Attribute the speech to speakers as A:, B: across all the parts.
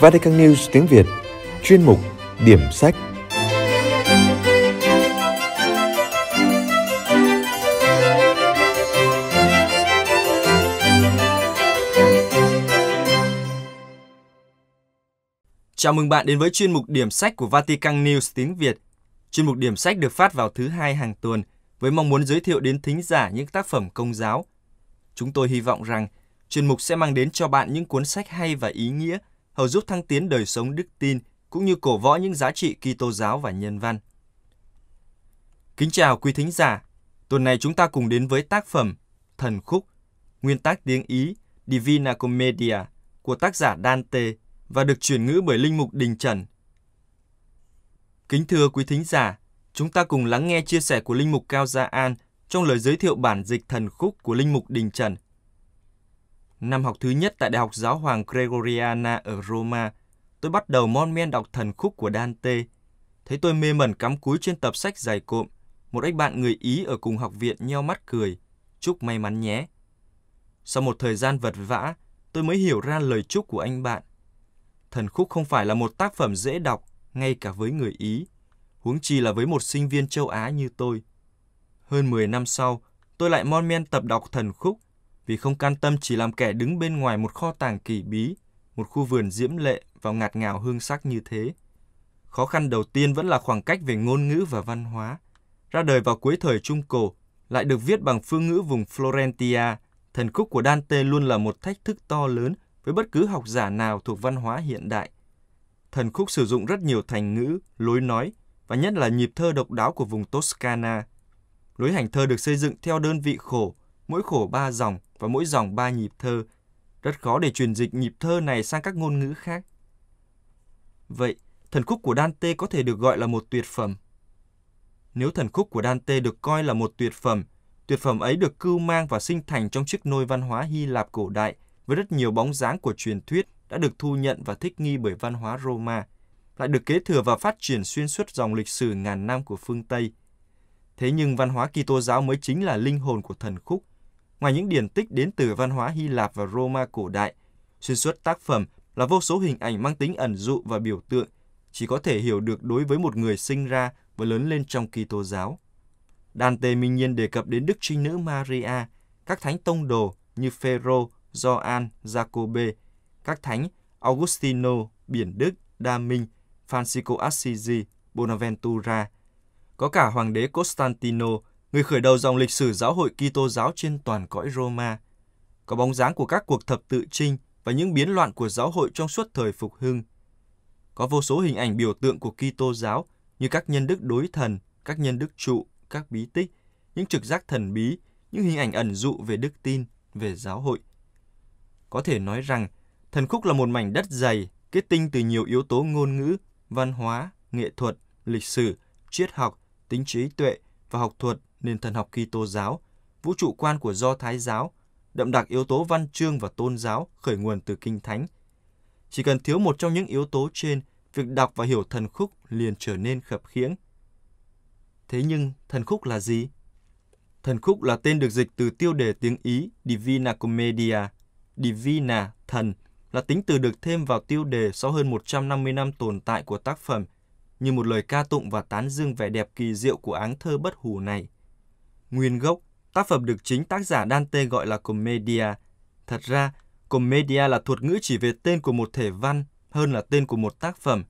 A: Vatican News tiếng Việt, chuyên mục Điểm sách. Chào mừng bạn đến với chuyên mục Điểm sách của Vatican News tiếng Việt. Chuyên mục Điểm sách được phát vào thứ hai hàng tuần với mong muốn giới thiệu đến thính giả những tác phẩm công giáo. Chúng tôi hy vọng rằng chuyên mục sẽ mang đến cho bạn những cuốn sách hay và ý nghĩa – hầu giúp thăng tiến đời sống đức tin cũng như cổ võ những giá trị Kitô giáo và nhân văn. Kính chào quý thính giả. Tuần này chúng ta cùng đến với tác phẩm Thần khúc, nguyên tác tiếng Ý Divina Commedia của tác giả Dante và được chuyển ngữ bởi linh mục Đình Trần. Kính thưa quý thính giả, chúng ta cùng lắng nghe chia sẻ của linh mục Cao Gia An trong lời giới thiệu bản dịch thần khúc của linh mục Đình Trần Năm học thứ nhất tại Đại học Giáo hoàng Gregoriana ở Roma, tôi bắt đầu mon men đọc thần khúc của Dante. Thấy tôi mê mẩn cắm cúi trên tập sách dày cộm, một anh bạn người Ý ở cùng học viện nheo mắt cười, chúc may mắn nhé. Sau một thời gian vật vã, tôi mới hiểu ra lời chúc của anh bạn. Thần khúc không phải là một tác phẩm dễ đọc, ngay cả với người Ý, huống chi là với một sinh viên châu Á như tôi. Hơn 10 năm sau, tôi lại mon men tập đọc thần khúc vì không can tâm chỉ làm kẻ đứng bên ngoài một kho tàng kỳ bí, một khu vườn diễm lệ và ngạt ngào hương sắc như thế. Khó khăn đầu tiên vẫn là khoảng cách về ngôn ngữ và văn hóa. Ra đời vào cuối thời Trung Cổ, lại được viết bằng phương ngữ vùng Florentia, thần khúc của Dante luôn là một thách thức to lớn với bất cứ học giả nào thuộc văn hóa hiện đại. Thần khúc sử dụng rất nhiều thành ngữ, lối nói và nhất là nhịp thơ độc đáo của vùng Toscana. Lối hành thơ được xây dựng theo đơn vị khổ, mỗi khổ ba dòng, và mỗi dòng ba nhịp thơ. Rất khó để truyền dịch nhịp thơ này sang các ngôn ngữ khác. Vậy, thần khúc của Dante có thể được gọi là một tuyệt phẩm. Nếu thần khúc của Dante được coi là một tuyệt phẩm, tuyệt phẩm ấy được cưu mang và sinh thành trong chiếc nôi văn hóa Hy Lạp cổ đại với rất nhiều bóng dáng của truyền thuyết đã được thu nhận và thích nghi bởi văn hóa Roma, lại được kế thừa và phát triển xuyên suốt dòng lịch sử ngàn năm của phương Tây. Thế nhưng văn hóa Kitô giáo mới chính là linh hồn của thần khúc, ngoài những điển tích đến từ văn hóa Hy Lạp và Roma cổ đại, xuyên suốt tác phẩm là vô số hình ảnh mang tính ẩn dụ và biểu tượng, chỉ có thể hiểu được đối với một người sinh ra và lớn lên trong Kitô giáo. Dante minh nhiên đề cập đến Đức Trinh Nữ Maria, các thánh tông đồ như Phêrô, Gioan, Jacobe, các thánh Augustino, Biển Đức, Đa Minh, Francisco Assisi, Bonaventura. Có cả hoàng đế Constantino người khởi đầu dòng lịch sử giáo hội Kitô giáo trên toàn cõi Roma. Có bóng dáng của các cuộc thập tự trinh và những biến loạn của giáo hội trong suốt thời phục hưng. Có vô số hình ảnh biểu tượng của Kitô giáo như các nhân đức đối thần, các nhân đức trụ, các bí tích, những trực giác thần bí, những hình ảnh ẩn dụ về đức tin, về giáo hội. Có thể nói rằng, thần khúc là một mảnh đất dày, kết tinh từ nhiều yếu tố ngôn ngữ, văn hóa, nghệ thuật, lịch sử, triết học, tính trí tuệ và học thuật nền thần học Kitô giáo, vũ trụ quan của Do Thái giáo, đậm đặc yếu tố văn chương và tôn giáo khởi nguồn từ Kinh Thánh. Chỉ cần thiếu một trong những yếu tố trên, việc đọc và hiểu thần khúc liền trở nên khập khiễng. Thế nhưng, thần khúc là gì? Thần khúc là tên được dịch từ tiêu đề tiếng Ý Divina Commedia. Divina, thần, là tính từ được thêm vào tiêu đề sau hơn 150 năm tồn tại của tác phẩm, như một lời ca tụng và tán dương vẻ đẹp kỳ diệu của áng thơ bất hủ này. Nguyên gốc, tác phẩm được chính tác giả Dante gọi là Commedia. Thật ra, Commedia là thuật ngữ chỉ về tên của một thể văn hơn là tên của một tác phẩm.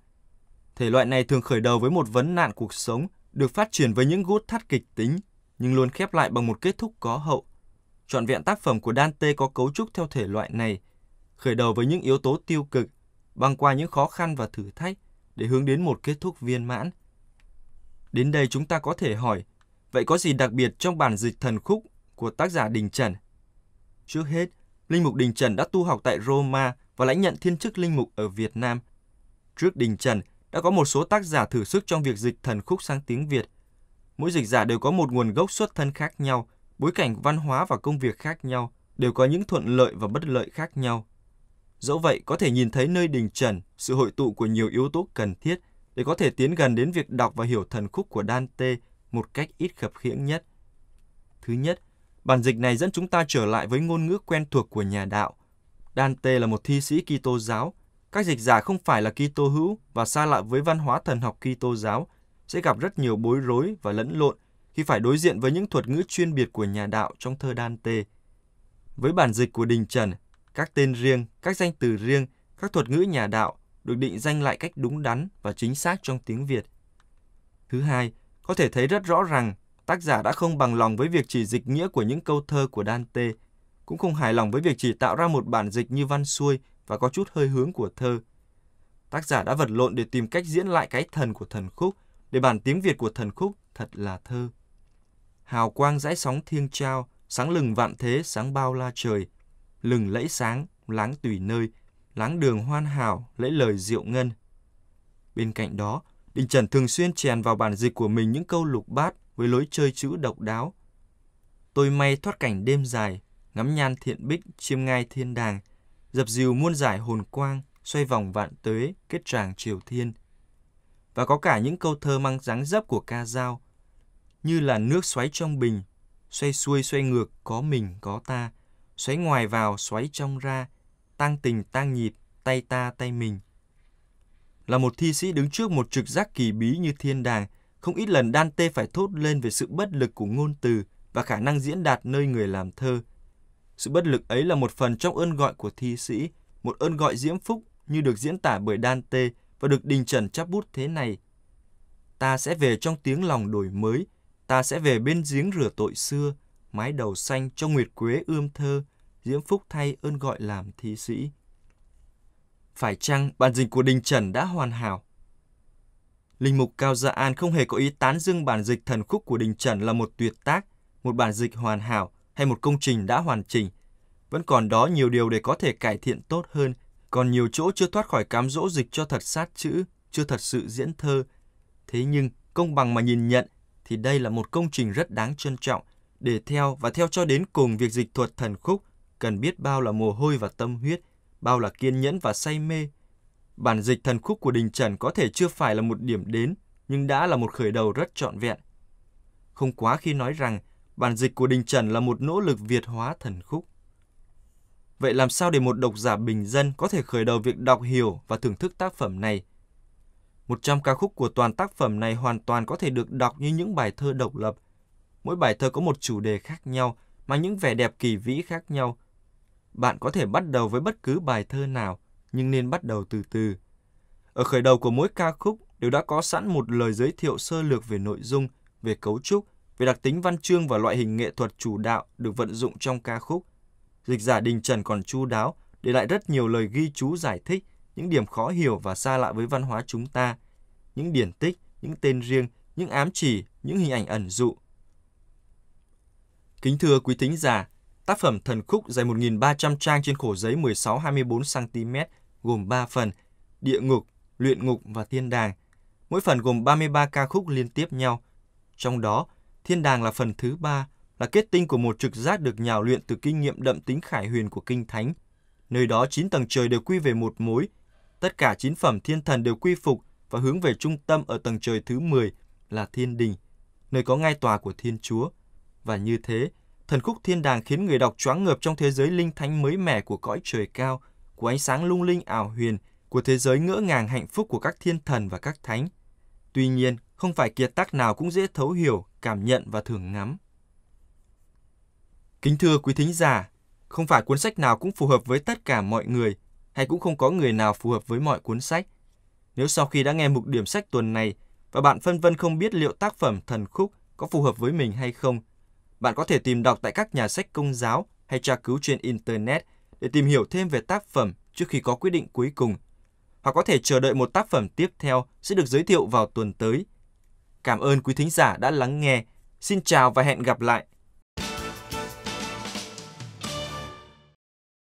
A: Thể loại này thường khởi đầu với một vấn nạn cuộc sống, được phát triển với những gút thắt kịch tính, nhưng luôn khép lại bằng một kết thúc có hậu. Trọn vẹn tác phẩm của Dante có cấu trúc theo thể loại này, khởi đầu với những yếu tố tiêu cực, băng qua những khó khăn và thử thách để hướng đến một kết thúc viên mãn. Đến đây chúng ta có thể hỏi, Vậy có gì đặc biệt trong bản dịch thần khúc của tác giả Đình Trần? Trước hết, Linh Mục Đình Trần đã tu học tại Roma và lãnh nhận thiên chức Linh Mục ở Việt Nam. Trước Đình Trần, đã có một số tác giả thử sức trong việc dịch thần khúc sang tiếng Việt. Mỗi dịch giả đều có một nguồn gốc xuất thân khác nhau, bối cảnh văn hóa và công việc khác nhau, đều có những thuận lợi và bất lợi khác nhau. Dẫu vậy, có thể nhìn thấy nơi Đình Trần, sự hội tụ của nhiều yếu tố cần thiết để có thể tiến gần đến việc đọc và hiểu thần khúc của Dante – một cách ít khập khiễng nhất. Thứ nhất, bản dịch này dẫn chúng ta trở lại với ngôn ngữ quen thuộc của nhà đạo. Dante là một thi sĩ Kitô giáo. Các dịch giả không phải là Kitô hữu và xa lạ với văn hóa thần học Kitô giáo sẽ gặp rất nhiều bối rối và lẫn lộn khi phải đối diện với những thuật ngữ chuyên biệt của nhà đạo trong thơ Dante. Với bản dịch của Đình Trần, các tên riêng, các danh từ riêng, các thuật ngữ nhà đạo được định danh lại cách đúng đắn và chính xác trong tiếng Việt. Thứ hai, có thể thấy rất rõ rằng tác giả đã không bằng lòng với việc chỉ dịch nghĩa của những câu thơ của Dante, cũng không hài lòng với việc chỉ tạo ra một bản dịch như văn xuôi và có chút hơi hướng của thơ. Tác giả đã vật lộn để tìm cách diễn lại cái thần của thần khúc, để bản tiếng Việt của thần khúc thật là thơ. Hào quang dãy sóng thiêng trao, sáng lừng vạn thế sáng bao la trời, lừng lẫy sáng, láng tùy nơi, láng đường hoan hảo, lẫy lời diệu ngân. Bên cạnh đó, Đình Trần thường xuyên chèn vào bản dịch của mình những câu lục bát với lối chơi chữ độc đáo. Tôi may thoát cảnh đêm dài, ngắm nhan thiện bích, chiêm ngai thiên đàng, dập dìu muôn giải hồn quang, xoay vòng vạn tuế, kết tràng triều thiên. Và có cả những câu thơ mang dáng dấp của ca dao, như là nước xoáy trong bình, xoay xuôi xoay ngược có mình có ta, xoáy ngoài vào xoáy trong ra, tăng tình tăng nhịp, tay ta tay mình. Là một thi sĩ đứng trước một trực giác kỳ bí như thiên đàng, không ít lần Dante phải thốt lên về sự bất lực của ngôn từ và khả năng diễn đạt nơi người làm thơ. Sự bất lực ấy là một phần trong ơn gọi của thi sĩ, một ơn gọi diễm phúc như được diễn tả bởi Dante và được đình trần chắp bút thế này. Ta sẽ về trong tiếng lòng đổi mới, ta sẽ về bên giếng rửa tội xưa, mái đầu xanh trong nguyệt quế ươm thơ, diễm phúc thay ơn gọi làm thi sĩ. Phải chăng bản dịch của Đình Trần đã hoàn hảo? Linh mục Cao Gia An không hề có ý tán dương bản dịch thần khúc của Đình Trần là một tuyệt tác, một bản dịch hoàn hảo hay một công trình đã hoàn chỉnh. Vẫn còn đó nhiều điều để có thể cải thiện tốt hơn, còn nhiều chỗ chưa thoát khỏi cám dỗ dịch cho thật sát chữ, chưa thật sự diễn thơ. Thế nhưng, công bằng mà nhìn nhận, thì đây là một công trình rất đáng trân trọng. Để theo và theo cho đến cùng việc dịch thuật thần khúc, cần biết bao là mồ hôi và tâm huyết – bao là kiên nhẫn và say mê. Bản dịch thần khúc của Đình Trần có thể chưa phải là một điểm đến, nhưng đã là một khởi đầu rất trọn vẹn. Không quá khi nói rằng bản dịch của Đình Trần là một nỗ lực Việt hóa thần khúc. Vậy làm sao để một độc giả bình dân có thể khởi đầu việc đọc hiểu và thưởng thức tác phẩm này? Một trăm ca khúc của toàn tác phẩm này hoàn toàn có thể được đọc như những bài thơ độc lập. Mỗi bài thơ có một chủ đề khác nhau, mang những vẻ đẹp kỳ vĩ khác nhau, bạn có thể bắt đầu với bất cứ bài thơ nào, nhưng nên bắt đầu từ từ. Ở khởi đầu của mỗi ca khúc đều đã có sẵn một lời giới thiệu sơ lược về nội dung, về cấu trúc, về đặc tính văn chương và loại hình nghệ thuật chủ đạo được vận dụng trong ca khúc. Dịch giả Đình Trần còn chu đáo, để lại rất nhiều lời ghi chú giải thích những điểm khó hiểu và xa lạ với văn hóa chúng ta, những điển tích, những tên riêng, những ám chỉ, những hình ảnh ẩn dụ. Kính thưa quý thính giả, Tác phẩm Thần Khúc dày 1.300 trang trên khổ giấy 16-24cm, gồm 3 phần, Địa Ngục, Luyện Ngục và Thiên Đàng. Mỗi phần gồm 33 ca khúc liên tiếp nhau. Trong đó, Thiên Đàng là phần thứ ba, là kết tinh của một trực giác được nhào luyện từ kinh nghiệm đậm tính khải huyền của Kinh Thánh. Nơi đó 9 tầng trời đều quy về một mối. Tất cả 9 phẩm thiên thần đều quy phục và hướng về trung tâm ở tầng trời thứ 10 là Thiên Đình, nơi có ngai tòa của Thiên Chúa. Và như thế, thần khúc thiên đàng khiến người đọc choáng ngợp trong thế giới linh thánh mới mẻ của cõi trời cao, của ánh sáng lung linh ảo huyền, của thế giới ngỡ ngàng hạnh phúc của các thiên thần và các thánh. Tuy nhiên, không phải kiệt tác nào cũng dễ thấu hiểu, cảm nhận và thưởng ngắm. Kính thưa quý thính giả, không phải cuốn sách nào cũng phù hợp với tất cả mọi người, hay cũng không có người nào phù hợp với mọi cuốn sách. Nếu sau khi đã nghe mục điểm sách tuần này và bạn phân vân không biết liệu tác phẩm thần khúc có phù hợp với mình hay không, bạn có thể tìm đọc tại các nhà sách công giáo hay tra cứu trên Internet để tìm hiểu thêm về tác phẩm trước khi có quyết định cuối cùng. Hoặc có thể chờ đợi một tác phẩm tiếp theo sẽ được giới thiệu vào tuần tới. Cảm ơn quý thính giả đã lắng nghe. Xin chào và hẹn gặp lại!